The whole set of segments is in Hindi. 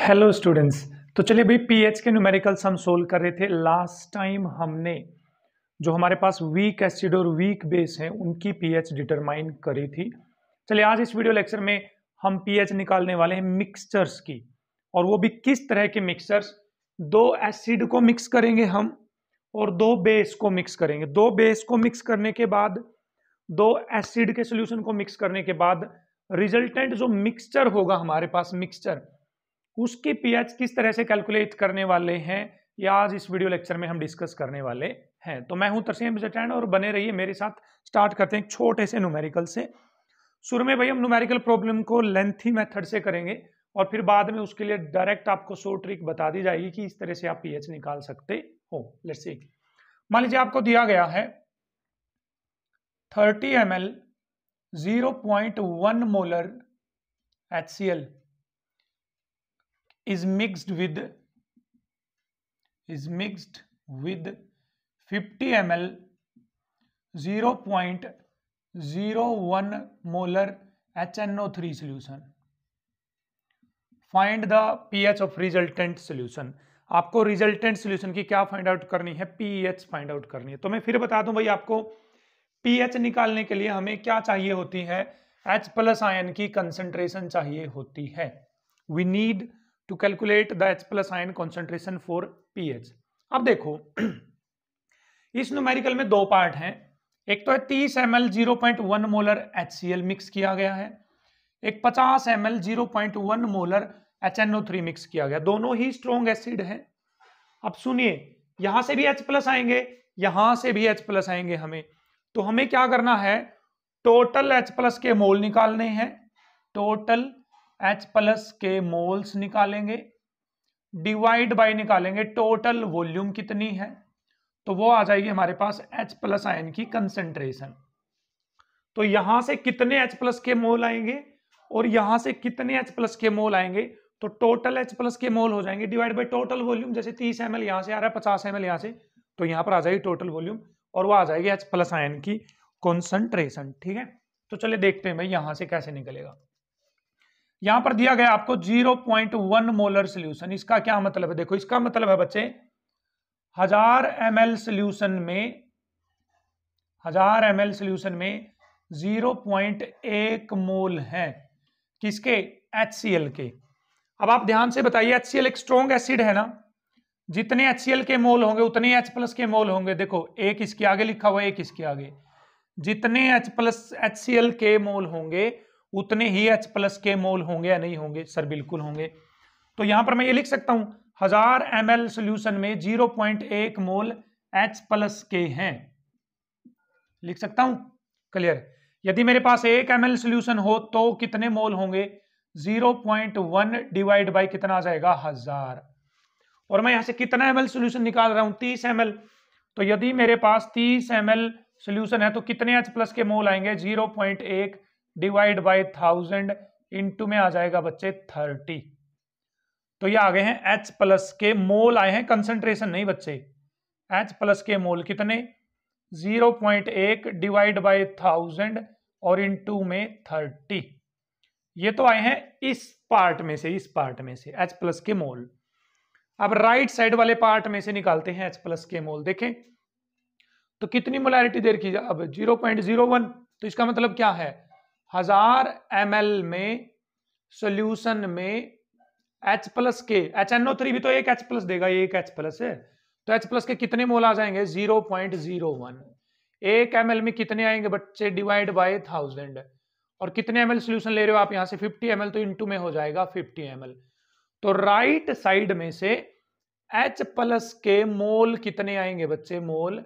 हेलो स्टूडेंट्स तो चलिए भाई पीएच के न्यूमेरिकल्स हम सोल्व कर रहे थे लास्ट टाइम हमने जो हमारे पास वीक एसिड और वीक बेस हैं उनकी पीएच डिटरमाइन करी थी चलिए आज इस वीडियो लेक्चर में हम पीएच निकालने वाले हैं मिक्सचर्स की और वो भी किस तरह के मिक्सचर्स दो एसिड को मिक्स करेंगे हम और दो बेस को मिक्स करेंगे दो बेस को मिक्स करने के बाद दो एसिड के सोल्यूशन को मिक्स करने के बाद रिजल्टेंट जो मिक्सचर होगा हमारे पास मिक्सचर उसके पीएच किस तरह से कैलकुलेट करने वाले हैं या आज इस वीडियो लेक्चर में हम डिस्कस करने वाले हैं तो मैं हूं तरसीम जटैन और बने रहिए मेरे साथ स्टार्ट करते हैं छोटे से न्यूमेरिकल से शुरू में भाई हम न्यूमेरिकल प्रॉब्लम को लेंथी मेथड से करेंगे और फिर बाद में उसके लिए डायरेक्ट आपको सो ट्रिक बता दी जाएगी कि इस तरह से आप पीएच निकाल सकते हो लेट्स सी मान लीजिए आपको दिया गया है thirty M L zero point one molar H C L is mixed with is mixed with 50 ml 0.01 molar HNO3 solution find the pH of resultant solution आपको रिजल्टेंट सोल्यूशन की क्या फाइंड आउट करनी है पीएच फाइंड आउट करनी है तो मैं फिर बता दूं भाई आपको पीएच निकालने के लिए हमें क्या चाहिए होती है एच प्लस आयन की कंसंट्रेशन चाहिए होती है we need to calculate the H plus ion concentration for pH अब देखो इस न्यूमेरिकल में दो पार्ट हैं एक तो है तीस M L zero point one molar H C L mix किया गया है एक पचास M L zero point one molar H N O three mix किया गया दोनों ही स्ट्रोंग एसिड हैं अब सुनिए यहां से भी एच प्लस आएंगे यहां से भी एच प्लस आएंगे हमें तो हमें क्या करना है टोटल एच प्लस के मोल निकालने हैं टोटल एच प्लस के मोल्स निकालेंगे डिवाइड बाय निकालेंगे टोटल वॉल्यूम कितनी है तो वो आ जाएगी हमारे पास एच प्लस आयन की कंसेंट्रेशन तो यहां से कितने एच प्लस के मोल आएंगे और यहां से कितने एच प्लस के मोल आएंगे तो टोटल एच प्लस के मोल हो जाएंगे डिवाइड बाय टोटल वॉल्यूम जैसे तीस एम यहां से आ रहा है पचास एम यहां से तो यहां पर आ जाएगी टोटल वॉल्यूम और वो आ जाएगी एच प्लस आयन की कॉन्सेंट्रेशन ठीक है तो चलिए देखते हैं भाई यहां से कैसे निकलेगा यहां पर दिया गया आपको 0.1 मोलर सोल्यूशन इसका क्या मतलब है देखो इसका मतलब है बच्चे हजार एम एल सोल्यूशन में हजार एम एल सोल्यूशन में 0.1 मोल है किसके एच के अब आप ध्यान से बताइए एच एक स्ट्रॉन्ग एसिड है ना जितने एच के मोल होंगे उतने एच प्लस के मोल होंगे देखो एक इसके आगे लिखा हुआ है एक इसके आगे जितने एच प्लस एच के मोल होंगे उतने ही एच प्लस के मोल होंगे या नहीं होंगे सर बिल्कुल होंगे तो यहां पर मैं ये लिख सकता हूं हजार एम एल सोल्यूशन में जीरो पॉइंट एक मोल एच प्लस के हैं लिख सकता हूं क्लियर यदि मेरे पास एक एम एल सोल्यूशन हो तो कितने मोल होंगे zero point one divide by कितना आ जाएगा हजार और मैं यहां से कितना एम एल सोल्यूशन निकाल रहा हूं तीस एम एल तो यदि मेरे पास तीस एम एल सोल्यूशन है तो कितने एच प्लस के मोल आएंगे जीरो पॉइंट एक डिवाइड बाई थाउजेंड इंटू में आ जाएगा बच्चे थर्टी तो ये आ गए हैं एच प्लस के मोल आए हैं कंसेंट्रेशन नहीं बच्चे एच प्लस के मोल कितने जीरो पॉइंट एक डिवाइड बाई थाउजेंड और इन टू में थर्टी ये तो आए हैं इस पार्ट में से इस पार्ट में से एच प्लस के मोल अब राइट साइड वाले पार्ट में से निकालते हैं एच प्लस के मोल देखें तो कितनी मोलैरिटी देर की अब जीरो पॉइंट जीरो वन तो इसका मतलब क्या है हजार एम में सोल्यूशन में एच प्लस के एच एन ओ थ्री भी तो एक एच प्लस देगा एक एच प्लस है तो एच प्लस के कितने मोल आ जाएंगे जीरो पॉइंट जीरो वन एक एम में कितने आएंगे बच्चे डिवाइड बाय थाउजेंड और कितने एम सोल्यूशन ले रहे हो आप यहां से फिफ्टी एम तो इंटू में हो जाएगा फिफ्टी एम तो राइट साइड में से एच प्लस के मोल कितने आएंगे बच्चे मोल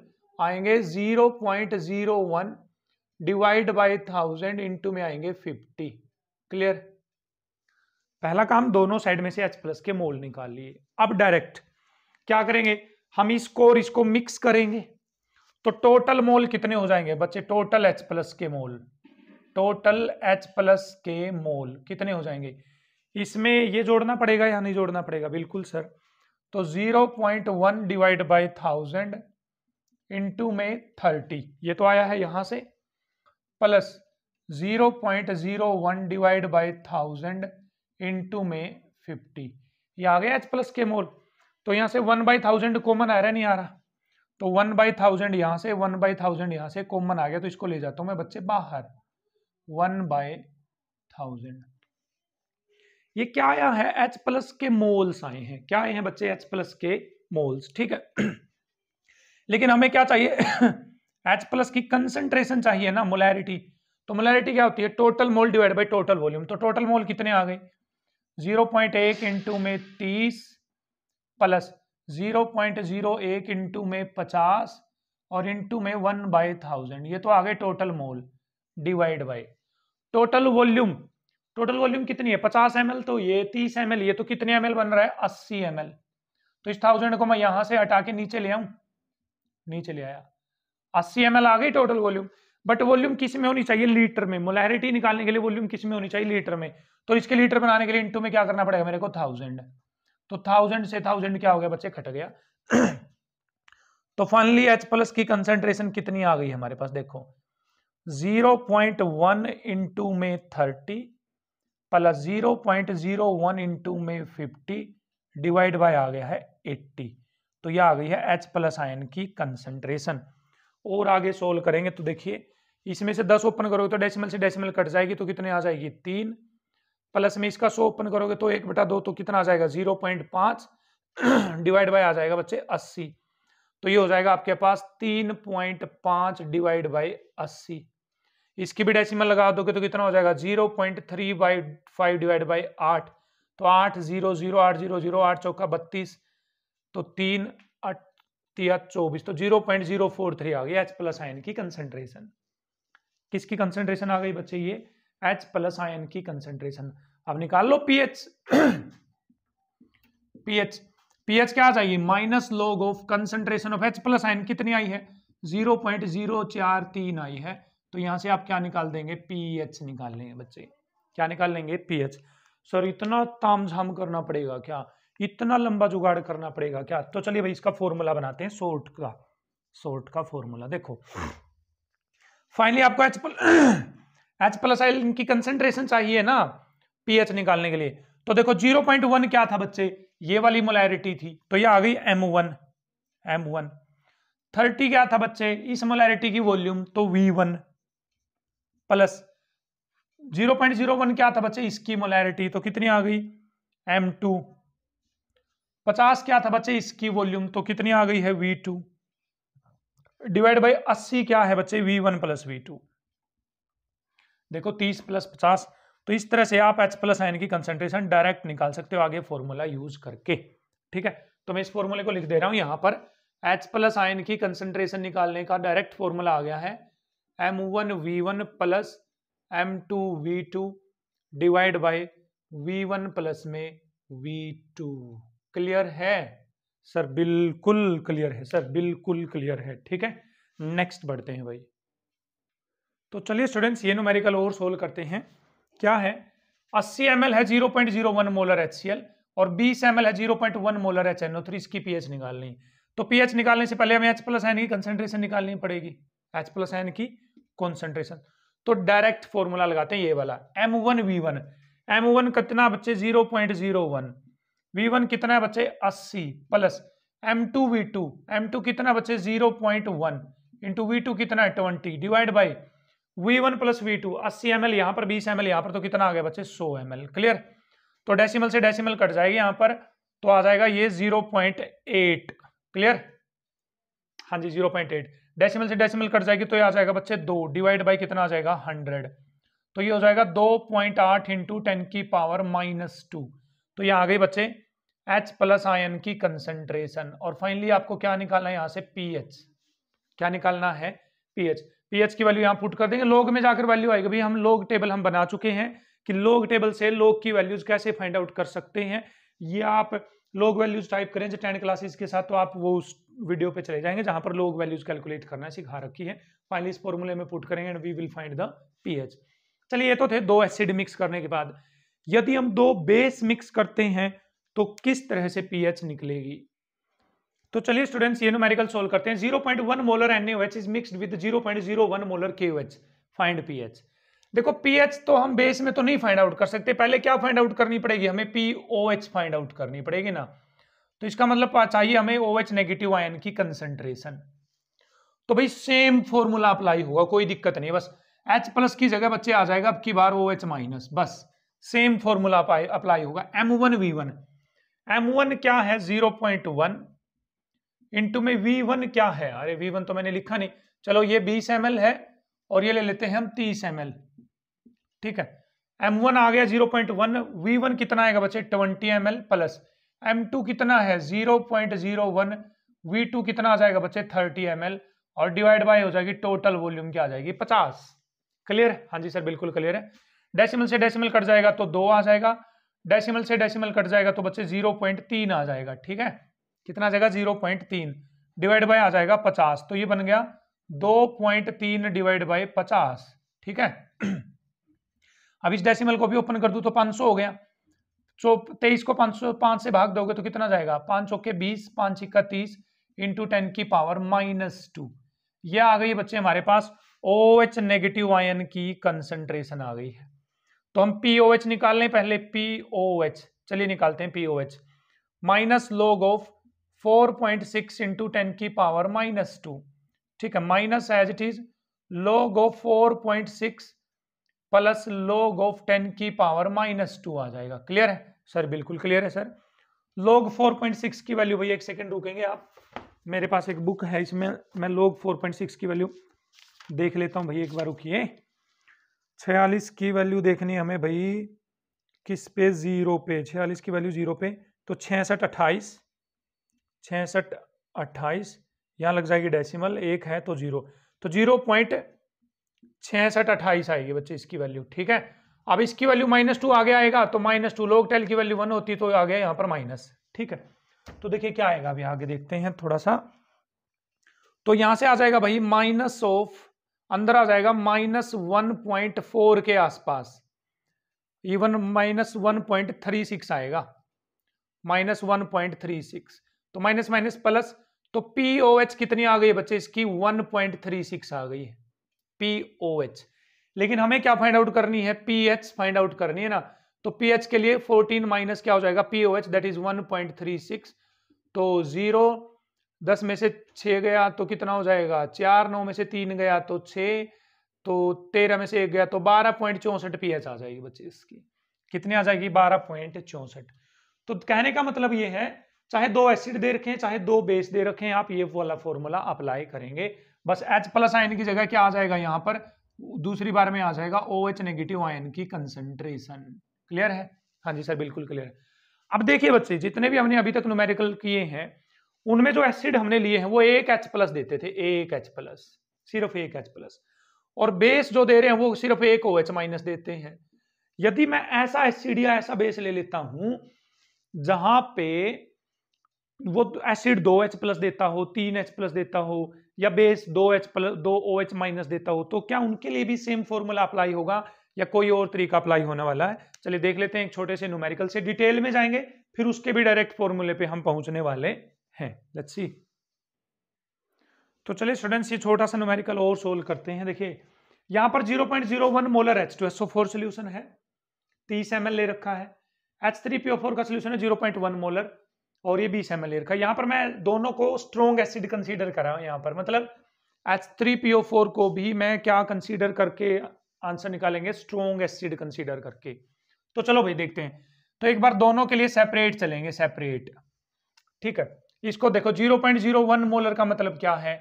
आएंगे zero point zero one divide by thousand into में आएंगे फिफ्टी क्लियर पहला काम दोनों साइड में से एच प्लस के मोल निकाल लिए अब डायरेक्ट क्या करेंगे हम इसको और इसको मिक्स करेंगे तो टोटल मोल कितने हो जाएंगे बच्चे टोटल एच प्लस के मोल टोटल एच प्लस के मोल कितने हो जाएंगे इसमें ये जोड़ना पड़ेगा या नहीं जोड़ना पड़ेगा बिल्कुल सर तो zero point one divide by thousand into में थर्टी ये तो आया है यहां से plus zero point zero one divide by thousand into में फिफ्टी ये आ गया एच प्लस के मोल तो यहाँ से वन बाई थाउजेंड कॉमन आ रहा नहीं आ रहा तो वन बाई थाउजेंड यहाँ से वन बाई थाउजेंड यहाँ से कॉमन आ गया तो इसको ले जाता हूँ मैं बच्चे बाहर वन बाय थाउजेंड ये क्या आया है एच प्लस के मोल्स आए हैं क्या आए हैं बच्चे एच प्लस के मोल्स ठीक है लेकिन हमें क्या चाहिए एच प्लस की कंसेंट्रेशन चाहिए ना मोलैरिटी तो मोलैरिटी क्या होती है total mole divide by total volume तो टोटल मोल कितने आ गए जीरो पॉइंट एक इंटू में तीस प्लस जीरो पॉइंट जीरो एक इंटू में पचास और इंटू में वन बाई थाउजेंड ये तो आ गए total mole divide by total volume total volume कितनी है पचास एम तो ये तीस एम ये तो कितने एम बन रहा है अस्सी एम तो इस थाउजेंड को मैं यहां से हटा के नीचे ले आऊं नीचे ले आया अस्सी एम आ गई टोटल वॉल्यूम बट वॉल्यूम किस में होनी चाहिए लीटर में मोलैरिटी निकालने के लिए वॉल्यूम किस में होनी चाहिए लीटर में तो इसके लीटर बनाने के लिए इंटू में क्या करना पड़ेगा मेरे को थाउजेंड तो थाउजेंड से थाउजेंड क्या हो गया बच्चे खट गया तो फाइनली एच प्लस की कंसेंट्रेशन कितनी आ गई हमारे पास देखो जीरो पॉइंट वन इंटू में thirty plus zero point zero one into में फिफ्टी डिवाइड बाय आ गया है एट्टी तो यह आ गई है एच प्लस आयन की कंसेंट्रेशन और आगे सोल्व करेंगे तो देखिए इसमें से दस ओपन करोगे तो डेसिमल से डेसिमल कट जाएगी तो कितने आ जाएगी तीन प्लस में इसका सौ ओपन करोगे तो एक बटा दो तो कितना आ जाएगा जीरो पॉइंट पाँच डिवाइड बाय आ जाएगा बच्चे अस्सी तो ये हो जाएगा आपके पास तीन पॉइंट पाँच डिवाइड बाय अस्सी इसकी भी डेसिमल लगा दोगे तो कितना हो जाएगा zero point three by five divide by आठ तो आठ जीरो जीरो आठ जीरो जीरो आठ चौका बत्तीस तो तीन तिया चौबीस तो zero point zero four three आ गई एच प्लस आयन की कंसेंट्रेशन किसकी कंसेंट्रेशन आ गई बच्चे ये एच प्लस आयन की कंसेंट्रेशन अब निकाल लो पीएच पीएच पीएच क्या आ जाइए minus log of concentration of H plus ion कितनी आई है जीरो पॉइंट जीरो चार तीन आई है तो यहां से आप क्या निकाल देंगे पीएच निकाल लेंगे बच्चे क्या निकाल लेंगे पीएच सर इतना तामझाम करना पड़ेगा क्या इतना लंबा जुगाड़ करना पड़ेगा क्या तो चलिए भाई इसका फॉर्मूला बनाते हैं सोर्ट का सोर्ट का फॉर्मूला देखो फाइनली आपको एच प्लस एच प्लस आई इनकी कंसेंट्रेशन चाहिए ना पीएच निकालने के लिए तो देखो 0.1 क्या था बच्चे ये वाली मोलैरिटी थी तो ये आ गई M one M one thirty क्या था बच्चे इस मोलैरिटी की वॉल्यूम तो वी वन प्लस 0.01 क्या था बच्चे इसकी मोलैरिटी तो कितनी आ गई एम टू पचास क्या था बच्चे इसकी वॉल्यूम तो कितनी आ गई है वी टू डिवाइड बाई अस्सी क्या है बच्चे V one plus V two देखो तीस प्लस पचास तो इस तरह से आप एच प्लस आयन की कंसेंट्रेशन डायरेक्ट निकाल सकते हो आगे फॉर्मूला यूज करके ठीक है तो मैं इस फॉर्मूले को लिख दे रहा हूं यहां पर एच प्लस आयन की कंसेंट्रेशन निकालने का डायरेक्ट फॉर्मूला आ गया है M one V one plus M two V two divide by V one plus में वी टू क्लियर है सर बिल्कुल क्लियर है सर बिल्कुल क्लियर है ठीक है नेक्स्ट बढ़ते हैं भाई तो चलिए स्टूडेंट्स ये नोमेरिकल और सोल्व करते हैं क्या है 80 एम है 0.01 मोलर एच और 20 एम है 0.1 मोलर एच एन इसकी पीएच निकालनी तो पीएच निकालने से पहले हमें एच प्लस एन की कंसेंट्रेशन निकालनी पड़ेगी एच प्लस एन की कॉन्सेंट्रेशन तो डायरेक्ट फॉर्मूला लगाते हैं ये वाला M one V one M one कितना बच्चे zero point zero one V one कितना है बच्चे अस्सी plus M two V two M two कितना बच्चे zero point one into V two कितना है twenty divide by V one plus V two अस्सी एम एल यहाँ पर बीस एम एल यहाँ पर तो कितना आ गया बच्चे सो एम एल क्लियर तो डेसिमल से डेसिमल कट जाएगी यहाँ पर तो आ जाएगा ये जीरो पॉइंट एट क्लियर हाँ जी जीरो पॉइंट एट डेसिमल से डेसिमल कट जाएगी तो ये आ जाएगा बच्चे दो डिवाइड बाई कितना आ जाएगा हंड्रेड तो ये हो जाएगा दो पॉइंट आठ इंटू टेन की पावर माइनस टू तो ये आ गई बच्चे एच प्लस आयन की कंसेंट्रेशन और फाइनली आपको क्या निकालना है यहां से पीएच क्या निकालना है पीएच पीएच की वैल्यू यहां पुट कर देंगे लोग में जाकर वैल्यू आएगी भाई हम लोग टेबल हम बना चुके हैं कि लोग टेबल से लोग की वैल्यूज कैसे फाइंड आउट कर सकते हैं ये आप लोग वैल्यूज टाइप करें जो टेन क्लासेस के साथ तो आप वो उस वीडियो पे चले जाएंगे जहां पर लोग वैल्यूज कैलकुलेट करना सिखा रखी है फाइनली इस फॉर्मूले में पुट करेंगे and we will find the pH चलिए ये तो थे दो एसिड मिक्स करने के बाद यदि हम दो बेस मिक्स करते हैं तो किस तरह से पीएच निकलेगी तो चलिए स्टूडेंट्स ये न्यूमेरिकल सोल्व करते हैं zero point one molar NH is mixed with zero zero point one molar KH find pH देखो पीएच तो हम बेस में तो नहीं फाइंड आउट कर सकते पहले क्या फाइंड आउट करनी पड़ेगी हमें पीओएच फाइंड आउट करनी पड़ेगी ना तो इसका मतलब चाहिए हमें OH नेगेटिव आयन की कंसेंट्रेशन तो भाई सेम फॉर्मूला अप्लाई होगा कोई दिक्कत नहीं बस एच प्लस की जगह बच्चे आ जाएगा अब की बार OH माइनस बस सेम फॉर्मूला अप्लाई होगा M one V one M one क्या है जीरो पॉइंट वन इंटू में वी वन क्या है अरे वी वन तो मैंने लिखा नहीं चलो ये बीस एम है और ये ले लेते हैं हम तीस एम ठीक है एम वन आ गया zero point one V one कितना आएगा बच्चे twenty M L plus M two कितना है zero point zero one V two कितना आ जाएगा बच्चे थर्टी एम एल और डिवाइड बाय हो जाएगी टोटल वॉल्यूम क्या आ जाएगी पचास क्लियर हाँ जी सर बिल्कुल क्लियर है डेसिमल से डेसिमल कट जाएगा तो दो आ जाएगा डेसिमल से डेसिमल कट जाएगा तो बच्चे जीरो पॉइंट तीन आ जाएगा ठीक है कितना आ जाएगा जीरो पॉइंट तीन डिवाइड बाई आ जाएगा पचास तो ये बन गया दो पॉइंट तीन डिवाइड बाई पचास ठीक है अब इस डेसिमल को भी ओपन कर दू तो पांच सौ हो गया सो तो तेईस को पाँच सौ पांच से भाग दोगे तो कितना जाएगा पांच सौ के बीस पांच इक्का तीस इंटू टेन की पावर माइनस टू यह आ गई बच्चे हमारे पास ओ एच नेगेटिव आयन की कंसेंट्रेशन आ गई है तो हम पी ओ एच निकाल लें पहले पी ओ एच चलिए निकालते हैं P O H minus log of four point six into ten की पावर माइनस टू ठीक है minus as it is log of four point six plus log of ten की पावर माइनस टू आ जाएगा क्लियर है सर बिल्कुल क्लियर है सर लोग 4.6 की वैल्यू भैया एक सेकंड रुकेंगे आप मेरे पास एक बुक है इसमें मैं लोग 4.6 की वैल्यू देख लेता हूँ भैया एक बार रुकिए छियालीस की वैल्यू देखनी हमें भाई किस पे ज़ीरो पे छियालीस की वैल्यू ज़ीरो पे तो छसठ अट्ठाईस छसठ अट्ठाईस यहाँ लग जाएगी डेसिमल एक है तो ज़ीरो तो ज़ीरो पॉइंट छसठ अट्ठाईस आएगी बच्चे इसकी वैल्यू ठीक है अब इसकी वैल्यू माइनस टू आगे आएगा तो माइनस टू लोग टेल की वैल्यू वन होती तो आ गया यहाँ पर माइनस ठीक है तो देखिए क्या आएगा अभी आगे देखते हैं थोड़ा सा तो यहाँ से आ जाएगा भाई माइनस ऑफ अंदर आ जाएगा माइनस वन पॉइंट फोर के आसपास even minus one point three six आएगा minus one point three six तो माइनस माइनस प्लस तो पी ओ एच कितनी आ गई बच्चे इसकी वन पॉइंट थ्री सिक्स आ गई है पी ओ एच लेकिन हमें क्या फाइंड आउट करनी है पी एच फाइंड आउट करनी है ना तो पी एच के लिए फोर्टीन माइनस क्या हो जाएगा P O H that is one point three six तो जीरो दस में से छः गया तो कितना हो जाएगा चार नौ में से तीन गया तो छः तो तेरह में से एक गया तो बारह पॉइंट चौंसठ पी एच आ जाएगी बच्चे इसकी कितनी आ जाएगी बारह पॉइंट चौंसठ तो कहने का मतलब ये है चाहे दो एसिड दे रखें चाहे दो बेस दे रखें आप ये वाला फॉर्मूला अप्लाई करेंगे बस एच प्लस आयन की जगह क्या आ जाएगा यहाँ पर दूसरी बार में आ जाएगा ओ एच नेगेटिव आयन की कंसेंट्रेशन क्लियर है हाँ जी सर बिल्कुल क्लियर है अब देखिए बच्चे जितने भी हमने अभी तक न्यूमेरिकल किए हैं उनमें जो एसिड हमने लिए हैं वो एक एच प्लस देते थे एक एच प्लस सिर्फ एक एच प्लस और बेस जो दे रहे हैं वो सिर्फ एक ओ एच माइनस देते हैं यदि मैं ऐसा एसिड या ऐसा बेस ले लेता हूं जहां पे वो एसिड दो एच प्लस देता हो तीन एच प्लस देता हो या बेस दो एच प्लस दो ओ एच माइनस देता हो तो क्या उनके लिए भी सेम फॉर्मूला अप्लाई होगा या कोई और तरीका अप्लाई होने वाला है चलिए देख लेते हैं एक छोटे से न्यूमेरिकल से डिटेल में जाएंगे फिर उसके भी डायरेक्ट फॉर्मूले पे हम पहुंचने वाले है लेट्स सी तो चलिए स्टूडेंट्स ये छोटा सा न्यूमेरिकल और सोल्व करते हैं देखिए यहां पर 0.01 point zero one molar H two SO four solution है तीस एम ले रखा है एच थ्री फोर का सोल्यूशन है जीरो पॉइंट वन मोलर और ये बीस एम ले रखा है यहां पर मैं दोनों को स्ट्रोंग एसिड कंसिडर करा हूं यहां पर मतलब एच थ्री फोर को भी मैं क्या कंसिडर करके आंसर निकालेंगे स्ट्रोंग एसिड कंसिडर करके तो चलो भाई देखते हैं तो एक बार दोनों के लिए सेपरेट चलेंगे सेपरेट ठीक है इसको देखो 0.01 मोलर का मतलब क्या है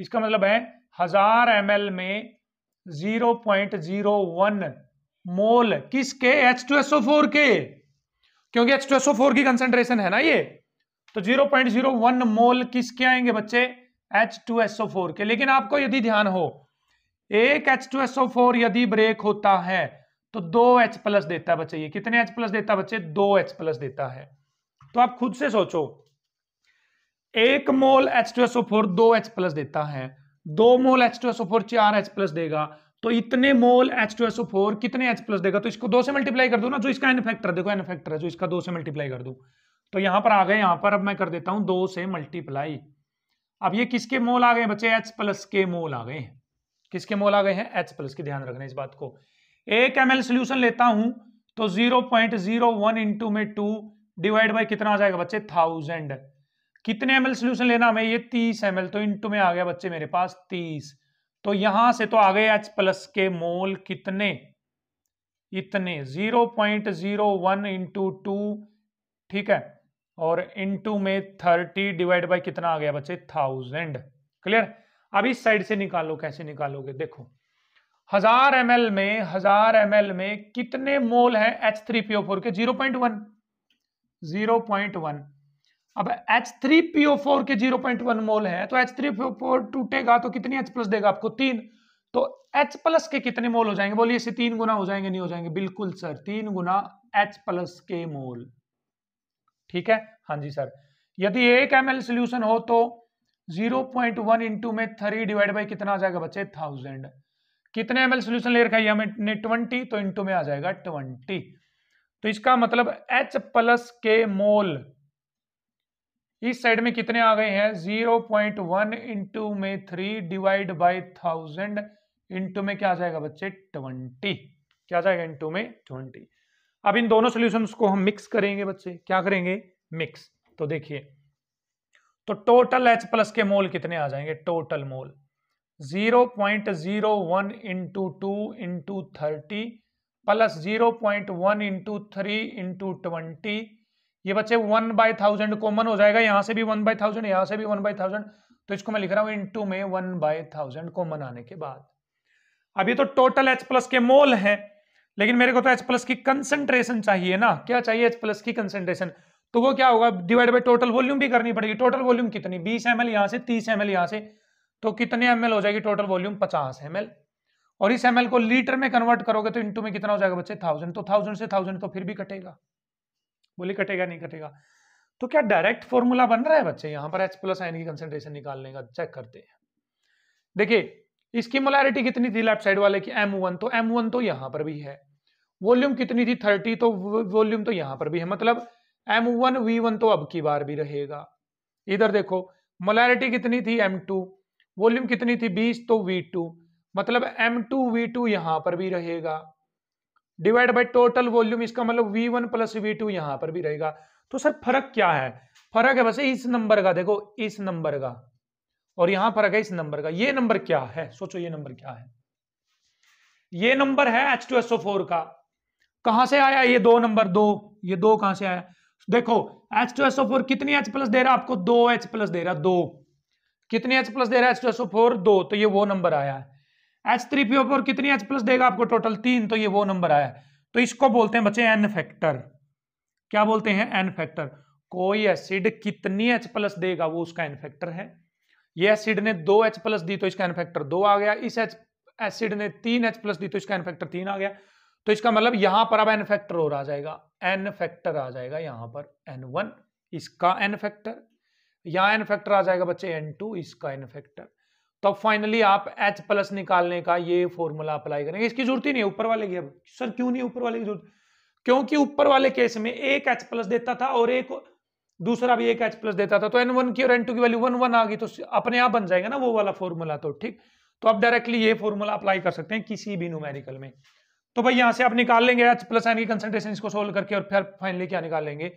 इसका मतलब है हजार एम में 0.01 मोल किसके H2SO4 के क्योंकि H2SO4 की कंसेंट्रेशन है ना ये तो 0.01 मोल किसके आएंगे बच्चे H2SO4 के लेकिन आपको यदि ध्यान हो एक H2SO4 यदि ब्रेक होता है तो दो H प्लस देता है बच्चे ये कितने H प्लस देता है बच्चे दो H प्लस देता है तो आप खुद से सोचो एक mole H two S O four दो एच प्लस देता है दो mole H two S O four चार एच प्लस देगा तो इतने mole H two S O four कितने एच प्लस देगा तो इसको दो से मल्टीप्लाई कर दो ना जो इसका एन फैक्टर देखो एन फैक्टर है जो इसका दो से मल्टीप्लाई कर दो तो यहां पर आ गए यहां पर अब मैं कर देता हूं दो से मल्टीप्लाई अब ये किसके मोल आ गए बच्चे एच प्लस के मोल आ गए किसके मोल आ गए हैं एच प्लस के ध्यान रखना इस बात को एक एम एल सोल्यूशन लेता हूं तो zero point zero one into में टू डिवाइड बाई कितना आ जाएगा बच्चे थाउजेंड कितने एम सॉल्यूशन लेना हमें ये तीस एम तो इंटू में आ गया बच्चे मेरे पास तीस तो यहां से तो आ गए एच प्लस के मोल कितने इतने zero point zero one into two ठीक है और इंटू में थर्टी डिवाइड बाय कितना आ गया बच्चे थाउजेंड क्लियर अब इस साइड से निकालो कैसे निकालोगे देखो हजार एम में हजार एम में कितने मोल है एच थ्री पीओ फोर के zero point one zero point one अब H3PO4 के 0.1 मोल है तो H3PO4 टूटेगा तो कितनी H प्लस देगा आपको तीन तो H प्लस के कितने मोल हो जाएंगे बोलिए इसे तीन गुना हो जाएंगे नहीं हो जाएंगे बिल्कुल सर तीन गुना H प्लस के मोल ठीक है हाँ जी सर यदि एक एम एल सोल्यूशन हो तो 0.1 पॉइंट वन इंटू में थ्री डिवाइड बाई कितना आ जाएगा बच्चे थाउजेंड कितने एम एल सोल्यूशन ले रखा है ट्वेंटी तो इंटू में आ जाएगा ट्वेंटी तो इसका मतलब H प्लस के मोल इस साइड में कितने आ गए हैं जीरो पॉइंट वन इंटू में three divide by thousand into में क्या आ जाएगा बच्चे ट्वेंटी क्या जाएगा इंटू में ट्वेंटी अब इन दोनों सोल्यूशन को हम मिक्स करेंगे बच्चे क्या करेंगे मिक्स तो देखिए तो टोटल एच प्लस के मोल कितने आ जाएंगे total mole zero point zero one into two into thirty plus zero point one into three into twenty ये बच्चे वन बाय थाउजेंड कॉमन हो जाएगा यहां से भी वन बाय थाउजेंड यहां से भी वन बाय थाउजेंड तो इसको मैं लिख रहा हूँ इंटू में वन बाय थाउजेंड कॉमन आने के बाद अभी तो टोटल एच प्लस के मोल है लेकिन मेरे को तो एच प्लस की कंसेंट्रेशन चाहिए ना क्या चाहिए एच प्लस की कंसेंट्रेशन तो वो क्या होगा डिवाइड बाई टोटल वॉल्यूम भी करनी पड़ेगी टोटल वॉल्यूम कितनी बीस एम एल यहाँ से तीस एम एल यहाँ से तो कितने एम हो जाएगी टोटल वॉल्यूम पचास एम और इस एम को लीटर में कन्वर्ट करोगे तो इंटू में कितना हो जाएगा बच्चे थाउजेंड तो थाउजेंड से थाउजेंड तो फिर भी कटेगा बोले कटेगा नहीं कटेगा तो क्या डायरेक्ट फॉर्मूला बन रहा है बच्चे यहां पर एच प्लस आइन की कंसेंट्रेशन निकालने का चेक करते हैं देखिए इसकी मोलैरिटी कितनी थी लेफ्ट साइड वाले की M1 तो M1 तो यहां पर भी है वॉल्यूम कितनी थी थर्टी तो वॉल्यूम तो यहां पर भी है मतलब M1 वन तो अब की बार भी रहेगा इधर देखो मोलैरिटी कितनी थी M2 वॉल्यूम कितनी थी 20 तो V2 मतलब M2 V2 यहां पर भी रहेगा डिवाइड बाई टोटल वॉल्यूम इसका मतलब V one plus V two यहां पर भी रहेगा तो सर फर्क क्या है फर्क है बस इस नंबर का देखो इस नंबर का और यहां फर्क है इस नंबर का ये नंबर क्या है सोचो ये नंबर क्या है ये नंबर है एच टू एसओ फोर का कहां से आया ये दो नंबर दो ये दो कहां से आया देखो एच टू एसओ फोर कितनी एच प्लस दे रहा आपको दो एच प्लस दे रहा दो कितनी एच प्लस दे रहा है एच टू एसओ फोर दो तो ये वो नंबर आया है एच थ्री पी पर कितनी एच प्लस देगा आपको टोटल तीन तो ये वो नंबर आया तो इसको बोलते हैं बच्चे एन फैक्टर क्या बोलते हैं एन फैक्टर कोई एसिड कितनी एच प्लस देगा वो उसका एन फैक्टर है ये एसिड ने दो एच प्लस दी तो इसका एन फैक्टर दो आ गया इस एच एसिड ने तीन एच प्लस दी तो इसका एन फैक्टर तीन आ गया तो इसका मतलब यहां पर अब एन फैक्टर और आ जाएगा एन फैक्टर आ जाएगा यहां पर एन वन इसका एन फैक्टर यहां एन फैक्टर आ जाएगा बच्चे एन टू इसका एन फैक्टर तो फाइनली आप एच प्लस निकालने का ये फॉर्मूला अप्लाई करेंगे इसकी जरूरत ही नहीं ऊपर वाले की अब सर क्यों नहीं ऊपर वाले की जरूरत क्योंकि ऊपर वाले केस में एक H प्लस देता था और एक दूसरा भी एक H प्लस देता था तो एन वन की और एन टू की वैल्यू वन वन आ गई तो अपने आप बन जाएगा ना वो वाला फॉर्मूला तो ठीक तो आप डायरेक्टली ये फॉर्मूला अप्लाई कर सकते हैं किसी भी न्यूमेरिकल में तो भाई यहां से आप निकाल लेंगे एच प्लस एन की कंसेंट्रेशन इसको सोल्व करके और फिर फाइनली क्या निकाल लेंगे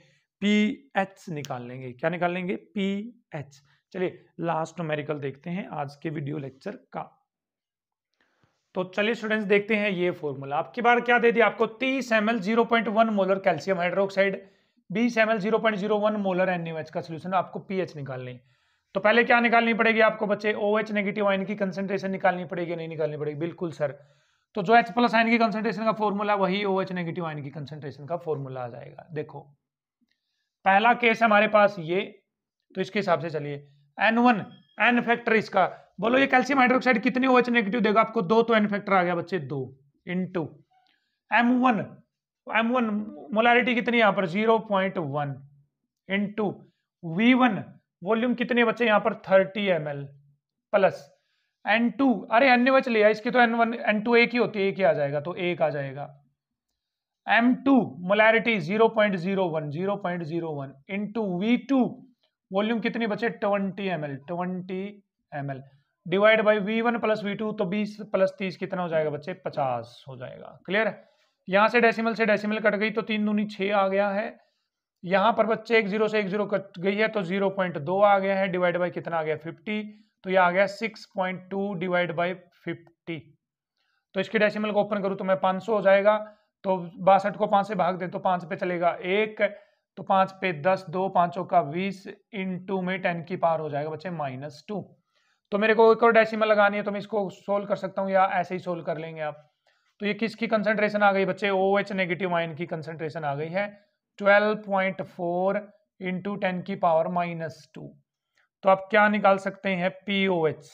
पी एच निकाल लेंगे क्या निकाल लेंगे पी एच चलिए लास्ट न्यूमेरिकल देखते हैं आज के वीडियो लेक्चर का तो चलिए स्टूडेंट्स देखते हैं ये फॉर्मूला आपकी बार क्या दे दिया आपको 30 M L zero point one molar calcium hydroxide 20 M L zero point zero one molar एनयूएच का सोल्यूशन आपको पीएच निकालनी तो पहले क्या निकालनी पड़ेगी आपको बच्चे ओ एच नेगेटिव आइन की कंसेंट्रेशन निकालनी पड़ेगी नहीं निकालनी पड़ेगी बिल्कुल सर तो जो एच प्लस आइन की कंसेंट्रेशन का फॉर्मूला वही ओ एच नेगेटिव आइन की कंसेंट्रेशन का फॉर्मूला आ जाएगा देखो पहला केस हमारे पास ये तो इसके हिसाब से चलिए एन वन एन फैक्टर इसका बोलो ये कैल्शियम हाइड्रोक्साइड कितने ओएच नेगेटिव देगा आपको दो तो एन फैक्टर आ गया बच्चे दो into M one M one molarity कितनी यहाँ पर zero point one into V one volume कितने बच्चे यहाँ पर thirty M L plus N two अरे एन एच लिया इसकी तो एन वन एन टू एक ही होती है एक ही आ जाएगा तो एक आ जाएगा M two molarity zero point zero one zero point zero one into V two volume कितनी बचे twenty M L twenty M L divide by V one plus V two तो बीस प्लस तीस कितना हो जाएगा बच्चे पचास हो जाएगा क्लियर है यहाँ से डेसिमल से डेसिमल कट गई तो तीन दूनी छः आ गया है यहाँ पर बच्चे एक जीरो से एक जीरो कट गई है तो जीरो पॉइंट दो आ गया है डिवाइड बाई कितना आ गया फिफ्टी तो ये आ गया six point two divide by fifty तो इसके डेसिमल को ओपन करूँ तो मैं पाँच सौ हो जाएगा तो बासठ को पाँच से भाग दें तो पाँच पे चलेगा एक तो पाँच पे दस दो पाँचों का बीस इन टू में टेन की पावर हो जाएगा बच्चे माइनस टू तो मेरे को एक और डेसिमल लगानी है तो मैं इसको सोल्व कर सकता हूँ या ऐसे ही सोल्व कर लेंगे आप तो ये किसकी कंसंट्रेशन आ गई बच्चे ओ एच नेगेटिव माइन की कंसंट्रेशन आ गई है twelve point four into ten की पावर माइनस टू तो आप क्या निकाल सकते हैं पी ओ एच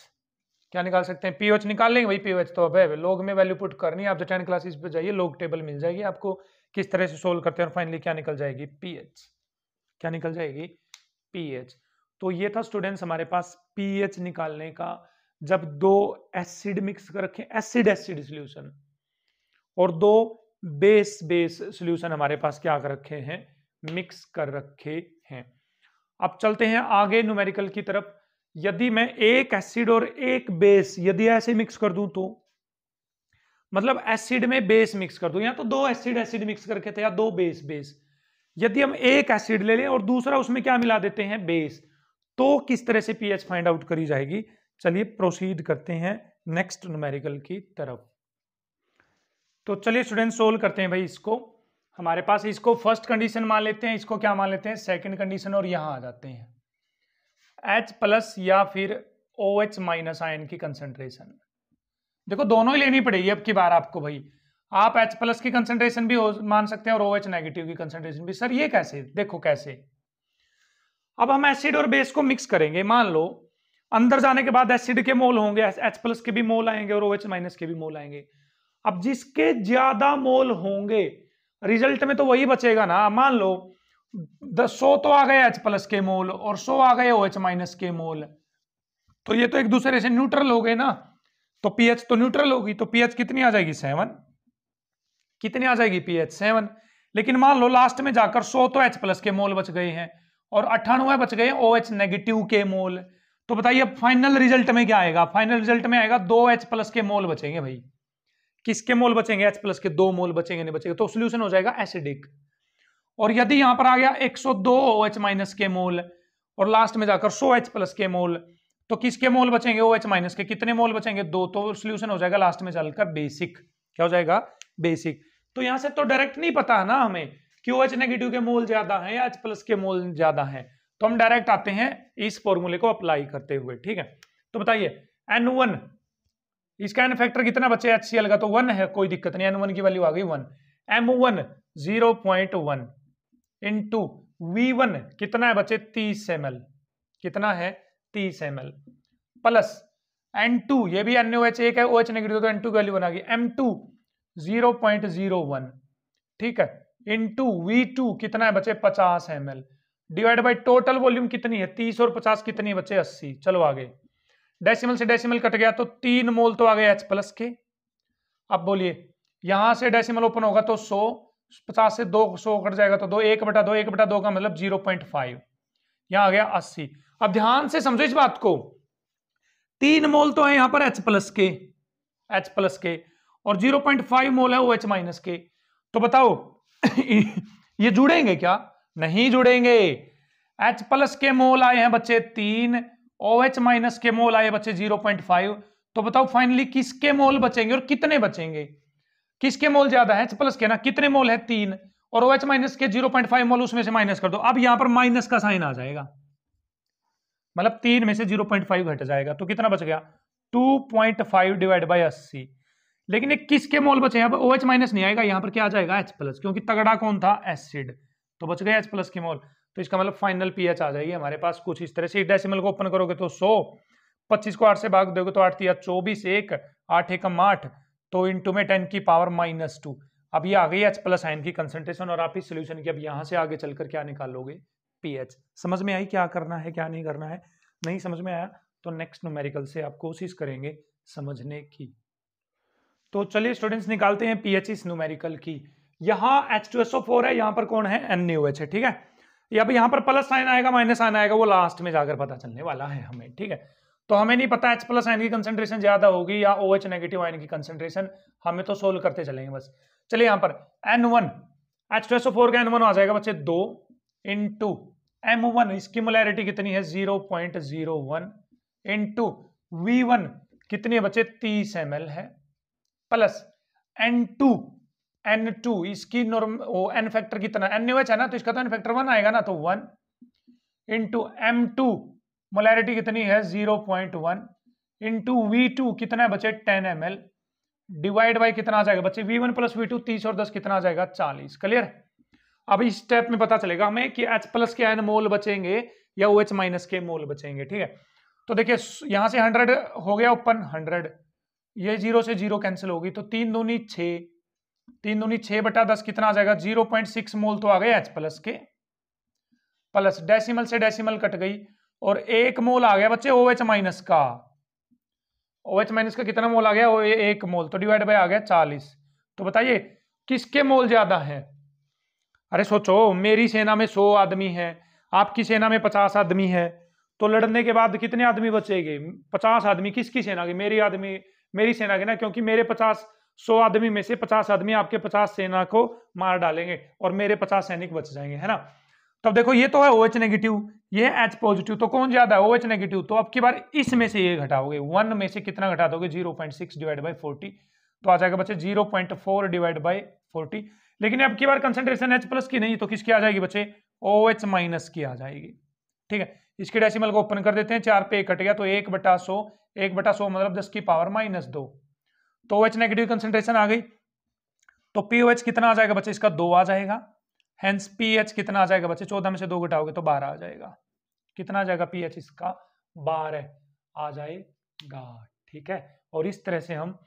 क्या निकाल सकते हैं पी ओ एच निकाल लेंगे भाई पी ओ एच तो अब है लोग में वैल्यू पुट करनी है आप जो टेन क्लासेस पे जाइए लोग टेबल मिल जाएगी आपको किस तरह से सोल्व करते हैं और फाइनली क्या निकल जाएगी पीएच क्या निकल जाएगी पीएच तो ये था स्टूडेंट्स हमारे पास पीएच निकालने का जब दो एसिड मिक्स कर रखे एसिड एसिड सोल्यूशन और दो बेस बेस सोल्यूशन हमारे पास क्या कर रखे हैं मिक्स कर रखे हैं अब चलते हैं आगे न्यूमेरिकल की तरफ यदि मैं एक एसिड और एक बेस यदि ऐसे मिक्स कर दूं तो मतलब एसिड में बेस मिक्स कर दो या तो दो एसिड एसिड मिक्स करके थे या दो बेस बेस यदि हम एक एसिड ले लें और दूसरा उसमें क्या मिला देते हैं बेस तो किस तरह से पीएच फाइंड आउट करी जाएगी चलिए प्रोसीड करते हैं नेक्स्ट न्यूमेरिकल की तरफ तो चलिए स्टूडेंट सोल्व करते हैं भाई इसको हमारे पास इसको फर्स्ट कंडीशन मान लेते हैं इसको क्या मान लेते हैं सेकेंड कंडीशन और यहां आ जाते हैं एच प्लस या फिर ओ एच माइनस आयन की कंसेंट्रेशन देखो दोनों ही लेनी पड़ेगी अब की बार आपको भाई आप एच प्लस की कंसेंट्रेशन भी मान सकते हैं और ओ OH नेगेटिव की कंसेंट्रेशन भी सर ये कैसे देखो कैसे अब हम एसिड और बेस को मिक्स करेंगे मान लो अंदर जाने के बाद एसिड के मोल होंगे एच प्लस के भी मोल आएंगे और ओ OH माइनस के भी मोल आएंगे अब जिसके ज्यादा मोल होंगे रिजल्ट में तो वही बचेगा ना मान लो सौ तो आ गए एच प्लस के मोल और सौ आ गए ओ OH माइनस के मोल तो ये तो एक दूसरे से न्यूट्रल हो गए ना तो पीएच तो न्यूट्रल होगी तो पीएच कितनी आ जाएगी सेवन कितनी आ जाएगी पीएच सेवन लेकिन मान लो लास्ट में जाकर सौ तो एच प्लस के मोल बच गए हैं और अट्ठानवे बच गए ओ एच नेगेटिव के मोल तो बताइए फाइनल रिजल्ट में क्या आएगा फाइनल रिजल्ट में आएगा दो एच प्लस के मोल बचेंगे भाई किसके मोल बचेंगे एच प्लस के दो मोल बचेंगे नहीं बचेंगे तो सोल्यूशन हो जाएगा एसिडिक और यदि यहां पर आ गया 102 OH माइनस के मोल और लास्ट में जाकर सो एच प्लस के मोल तो किसके मोल बचेंगे ओ एच माइनस के कितने मोल बचेंगे दो तो सोल्यूशन हो जाएगा लास्ट में चलकर बेसिक क्या हो जाएगा बेसिक तो यहां से तो डायरेक्ट नहीं पता ना हमें कि ओ एच नेगेटिव के मोल ज्यादा है या एच प्लस के मोल ज्यादा है तो हम डायरेक्ट आते हैं इस फॉर्मूले को अप्लाई करते हुए ठीक है तो बताइए एन वन इसका एन फैक्टर कितना बचे एच सी एल का तो वन है कोई दिक्कत नहीं एन वन की वैल्यू आ गई one M one zero point one into V one कितना है बचे तीस एम एल कितना है तीस M L plus N two ये भी अन्य एच एक है ओ नेगेटिव तो एन टू की वैल्यू बना गई M two zero point zero one ठीक है इन टू वी टू कितना है बचे पचास M L divide by total volume कितनी है तीस और पचास कितनी बचे अस्सी चलो आगे डेसिमल से डेसिमल कट गया तो तीन मोल तो आ गए एच प्लस के अब बोलिए यहां से डेसिमल ओपन होगा तो सौ पचास से दो सौ कट जाएगा तो दो एक बटा दो एक बटा दो का मतलब जीरो पॉइंट फाइव यहाँ आ गया अस्सी अब ध्यान से समझो इस बात को तीन मोल तो है यहां पर एच प्लस के एच प्लस के और जीरो पॉइंट फाइव मोल है ओ एच माइनस के तो बताओ ये जुड़ेंगे क्या नहीं जुड़ेंगे एच प्लस के मोल आए हैं बच्चे तीन ओ एच माइनस के मोल आए बच्चे जीरो पॉइंट फाइव तो बताओ फाइनली किसके मोल बचेंगे और कितने बचेंगे किसके मोल ज्यादा है एच प्लस के ना कितने मोल है तीन और ओ एच माइनस के जीरो पॉइंट फाइव मोल उसमें से माइनस कर दो अब यहां पर माइनस का साइन आ जाएगा मतलब तीन में से जीरो पॉइंट फाइव घट जाएगा तो कितना बच गया two point five divide by अस्सी लेकिन एक किसके मोल बचे यहाँ पर ओ एच माइनस नहीं आएगा यहाँ पर क्या आ जाएगा एच प्लस क्योंकि तगड़ा कौन था एसिड तो बच गया एच प्लस के मोल तो इसका मतलब फाइनल पीएच आ जाएगी हमारे पास कुछ इस तरह से डेसिमल को ओपन करोगे तो सो पच्चीस को आठ से भाग दोगे तो आठ या चौबीस एक आठ एकम आठ तो इंटू में टेन की पावर माइनस टू अब ये आ गई एच प्लस आइन की कंसेंट्रेशन और आप इस सोल्यूशन की अब यहाँ से आगे चलकर क्या निकालोगे पीएच समझ में आई क्या करना है क्या नहीं करना है नहीं समझ में आया तो नेक्स्ट न्यूमेरिकल से आप कोशिश करेंगे समझने की तो चलिए स्टूडेंट्स निकालते हैं पीएच इस न्यूमेरिकल की यहाँ H two S O four है यहाँ पर कौन है एन एच है ठीक है या फिर यहाँ पर प्लस साइन आएगा माइनस साइन आएगा वो लास्ट में जाकर पता चलने वाला है हमें ठीक है तो हमें नहीं पता एच प्लस आइन की कंसेंट्रेशन ज्यादा होगी या ओ OH एच नेगेटिव आइन की कंसेंट्रेशन हमें तो सोल्व करते चलेंगे बस चलिए यहाँ पर N one H two S O four का एन वन आ जाएगा बच्चे दो इंटू एम वन इसकी मोलैरिटी कितनी है zero point zero one into V one कितनी बचे तीस एम है plus N two N two इसकी नॉर्म एन फैक्टर कितना एन एच है ना तो इसका तो एन फैक्टर वन आएगा ना तो one into M two molarity कितनी है zero point one into V two कितना बचे ten M L divide by कितना आ जाएगा बच्चे V one plus V two तीस और दस कितना आ जाएगा चालीस क्लियर है अब इस स्टेप में पता चलेगा हमें कि एच प्लस के एन मोल बचेंगे या ओ एच माइनस के मोल बचेंगे ठीक है तो देखिए यहां से हंड्रेड हो गया ओपन हंड्रेड ये जीरो से जीरो कैंसिल होगी तो तीन दूनी छ तीन दूनी छ बटा दस कितना आ जाएगा जीरो पॉइंट सिक्स मोल तो आ गए एच प्लस के प्लस डेसिमल से डेसिमल कट गई और एक मोल आ गया बच्चे ओ एच माइनस का ओ एच माइनस का कितना मोल आ गया एक मोल तो डिवाइड बाय आ गया चालीस तो बताइए किसके मोल ज्यादा है अरे सोचो मेरी सेना में सौ आदमी है आपकी सेना में पचास आदमी है तो लड़ने के बाद कितने आदमी बचेंगे पचास आदमी किसकी सेना के मेरी आदमी मेरी सेना के ना क्योंकि मेरे पचास सौ आदमी में से पचास आदमी आपके पचास सेना को मार डालेंगे और मेरे पचास सैनिक बच जाएंगे है ना तब देखो ये तो है ओ एच नेगेटिव ये एच पॉजिटिव तो कौन ज्यादा है ओ एच नेगेटिव तो अब की बार इसमें से ये घटाओगे वन में से कितना घटा दोगे zero point six divide by forty तो आ जाएगा बच्चे zero point four divide by forty लेकिन अब की बार कंसेंट्रेशन एच प्लस की नहीं तो किसकी आ जाएगी बच्चे ओ एच माइनस की आ जाएगी ठीक है इसके डेसिमल को ओपन कर देते हैं चार पे एक कट गया तो एक बटा सो एक बटा सो मतलब दस की पावर माइनस दो तो ओ एच नेगेटिव कंसेंट्रेशन आ गई तो पी ओ एच कितना आ जाएगा बच्चे इसका दो आ जाएगा हैंस पी एच कितना आ जाएगा बच्चे चौदह में से दो घटाओगे तो बारह आ जाएगा कितना आ जाएगा पी एच इसका बारह आ जाएगा ठीक है और इस तरह से हम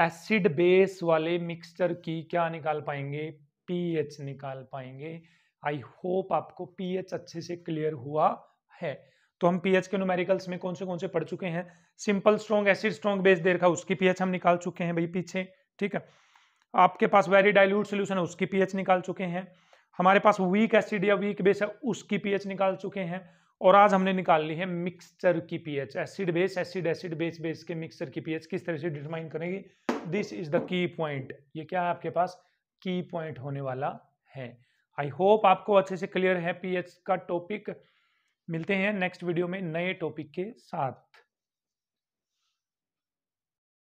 एसिड बेस वाले मिक्सचर की क्या निकाल पाएंगे पीएच निकाल पाएंगे आई होप आपको पीएच अच्छे से क्लियर हुआ है तो हम पीएच के न्यूमेरिकल्स में कौन से कौन से पढ़ चुके हैं simple strong acid strong base दे रखा उसकी पीएच हम निकाल चुके हैं भाई पीछे ठीक है आपके पास वेरी डाइल्यूट सोल्यूशन है उसकी पीएच निकाल चुके हैं हमारे पास वीक एसिड या वीक बेस है उसकी पीएच निकाल चुके हैं और आज हमने निकाल ली है मिक्सचर की pH acid base acid acid base base के मिक्सचर की पीएच किस तरह से डिटरमाइन करेगी this is the key point ये क्या है आपके पास की पॉइंट होने वाला है आई होप आपको अच्छे से क्लियर है पीएच का टॉपिक मिलते हैं नेक्स्ट वीडियो में नए टॉपिक के साथ